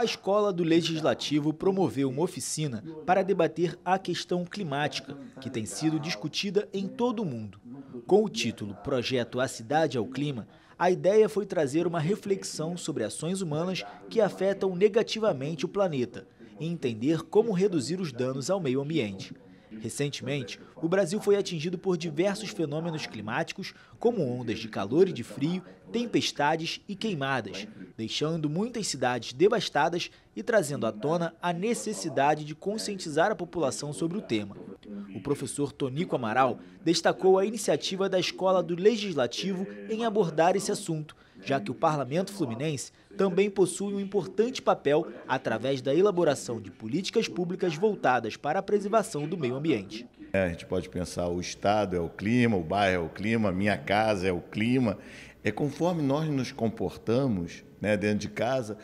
a escola do Legislativo promoveu uma oficina para debater a questão climática, que tem sido discutida em todo o mundo. Com o título Projeto A Cidade ao Clima, a ideia foi trazer uma reflexão sobre ações humanas que afetam negativamente o planeta e entender como reduzir os danos ao meio ambiente. Recentemente, o Brasil foi atingido por diversos fenômenos climáticos, como ondas de calor e de frio, tempestades e queimadas, deixando muitas cidades devastadas e trazendo à tona a necessidade de conscientizar a população sobre o tema. O professor Tonico Amaral destacou a iniciativa da Escola do Legislativo em abordar esse assunto já que o parlamento fluminense também possui um importante papel através da elaboração de políticas públicas voltadas para a preservação do meio ambiente. É, a gente pode pensar o estado é o clima, o bairro é o clima, a minha casa é o clima. É conforme nós nos comportamos né, dentro de casa,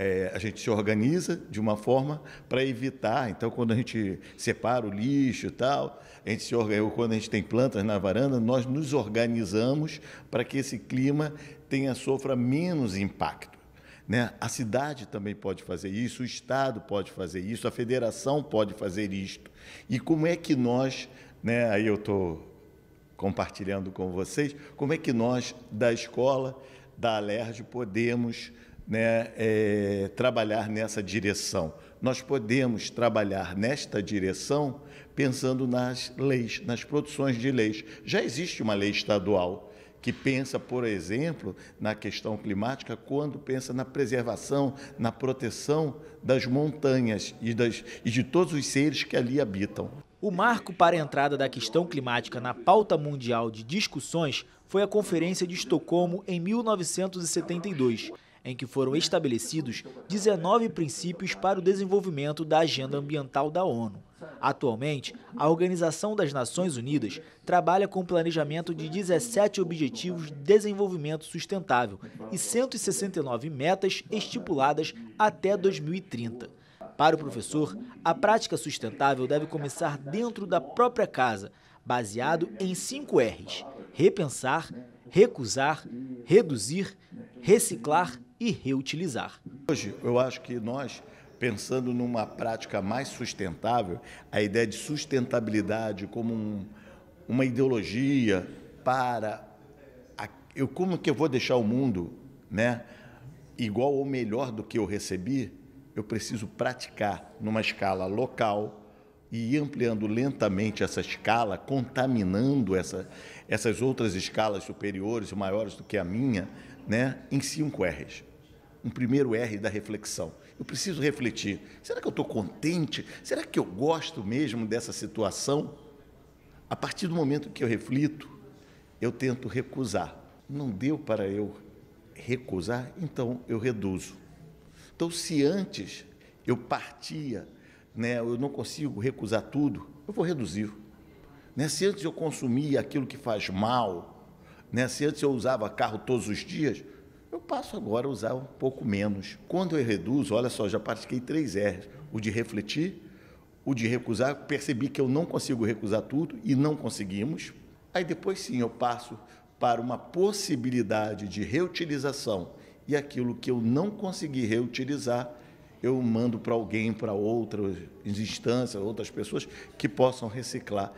é, a gente se organiza de uma forma para evitar. Então, quando a gente separa o lixo e tal, a gente se organiza, quando a gente tem plantas na varanda, nós nos organizamos para que esse clima tenha sofra menos impacto. Né? A cidade também pode fazer isso, o Estado pode fazer isso, a federação pode fazer isto. E como é que nós, né, aí eu estou compartilhando com vocês, como é que nós, da escola, da Alerj, podemos né, é, trabalhar nessa direção. Nós podemos trabalhar nesta direção pensando nas leis, nas produções de leis. Já existe uma lei estadual que pensa, por exemplo, na questão climática, quando pensa na preservação, na proteção das montanhas e, das, e de todos os seres que ali habitam. O marco para a entrada da questão climática na pauta mundial de discussões foi a Conferência de Estocolmo em 1972 em que foram estabelecidos 19 princípios para o desenvolvimento da agenda ambiental da ONU. Atualmente, a Organização das Nações Unidas trabalha com o planejamento de 17 Objetivos de Desenvolvimento Sustentável e 169 metas estipuladas até 2030. Para o professor, a prática sustentável deve começar dentro da própria casa, baseado em cinco R's: repensar, recusar, reduzir reciclar e reutilizar. Hoje, eu acho que nós pensando numa prática mais sustentável, a ideia de sustentabilidade como um, uma ideologia para a, eu como que eu vou deixar o mundo, né, igual ou melhor do que eu recebi, eu preciso praticar numa escala local e ampliando lentamente essa escala, contaminando essa, essas outras escalas superiores, maiores do que a minha, né, em cinco R's. Um primeiro R da reflexão. Eu preciso refletir. Será que eu estou contente? Será que eu gosto mesmo dessa situação? A partir do momento que eu reflito, eu tento recusar. Não deu para eu recusar, então eu reduzo. Então, se antes eu partia, né, eu não consigo recusar tudo, eu vou reduzir. Né? Se antes eu consumia aquilo que faz mal, né? Se antes eu usava carro todos os dias, eu passo agora a usar um pouco menos. Quando eu reduzo, olha só, já pratiquei três R's: o de refletir, o de recusar. Percebi que eu não consigo recusar tudo e não conseguimos. Aí depois sim eu passo para uma possibilidade de reutilização e aquilo que eu não consegui reutilizar, eu mando para alguém, para outras instâncias, outras pessoas que possam reciclar.